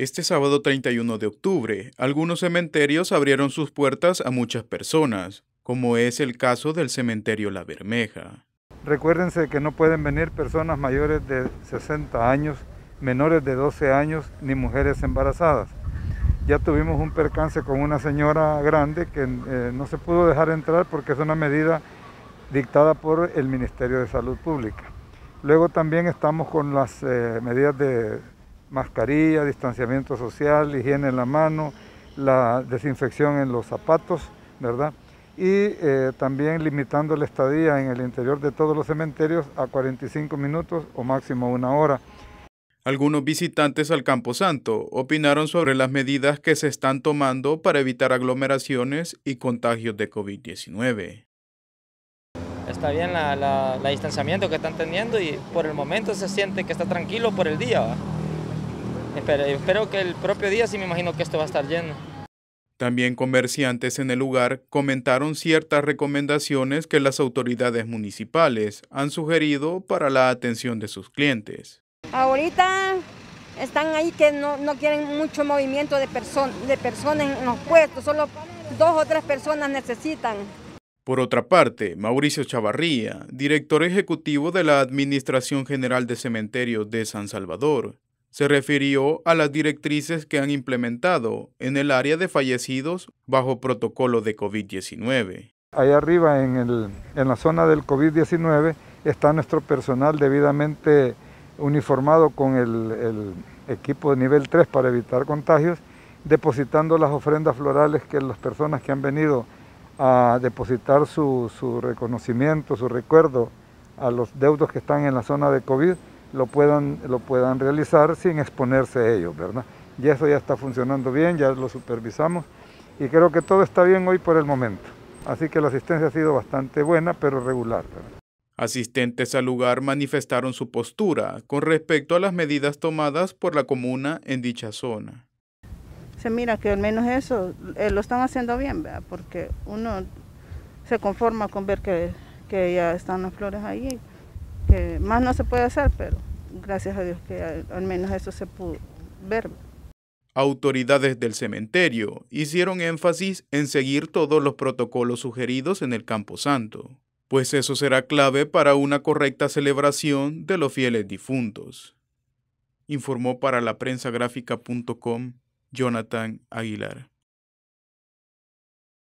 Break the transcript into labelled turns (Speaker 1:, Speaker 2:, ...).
Speaker 1: Este sábado 31 de octubre, algunos cementerios abrieron sus puertas a muchas personas, como es el caso del cementerio La Bermeja.
Speaker 2: Recuérdense que no pueden venir personas mayores de 60 años, menores de 12 años, ni mujeres embarazadas. Ya tuvimos un percance con una señora grande que eh, no se pudo dejar entrar porque es una medida dictada por el Ministerio de Salud Pública. Luego también estamos con las eh, medidas de mascarilla, distanciamiento social, higiene en la mano, la desinfección en los zapatos, ¿verdad? Y eh, también limitando la estadía en el interior de todos los cementerios a 45 minutos o máximo una hora. Algunos
Speaker 1: visitantes al Campo Santo opinaron sobre las medidas que se están tomando para evitar aglomeraciones y contagios de COVID-19.
Speaker 2: Está bien el distanciamiento que están teniendo y por el momento se siente que está tranquilo por el día. Espero, que el propio día sí me imagino que esto va a estar lleno.
Speaker 1: También comerciantes en el lugar comentaron ciertas recomendaciones que las autoridades municipales han sugerido para la atención de sus clientes.
Speaker 2: Ahorita están ahí que no, no quieren mucho movimiento de, de personas en los puestos, solo dos o tres personas necesitan.
Speaker 1: Por otra parte, Mauricio Chavarría, director ejecutivo de la Administración General de Cementerios de San Salvador, se refirió a las directrices que han implementado en el área de fallecidos bajo protocolo de COVID-19.
Speaker 2: Allá arriba en, la zona del COVID-19 está nuestro personal debidamente uniformado con el, el equipo de nivel 3 para evitar contagios, depositando las ofrendas florales que las personas que han venido a depositar su, su reconocimiento, su recuerdo a los deudos que están en la zona de COVID, lo puedan, lo puedan realizar sin exponerse ellos, ¿verdad? Y eso ya está funcionando bien, ya lo supervisamos y creo que todo está bien hoy por el momento. Así que la asistencia ha sido bastante buena, pero regular. ¿verdad?
Speaker 1: Asistentes al lugar manifestaron su postura con respecto a las medidas tomadas por la comuna en dicha zona. Se mira que al menos eso eh, lo están haciendo bien, ¿verdad? porque uno se conforma con ver que, que ya están las flores ahí que más no se puede hacer, pero gracias a Dios que al, menos eso se pudo ver. Autoridades del cementerio hicieron énfasis en seguir todos los protocolos sugeridos en el Campo Santo, pues eso será clave para una correcta celebración de los fieles difuntos. Informó para la prensa Jonathan Aguilar.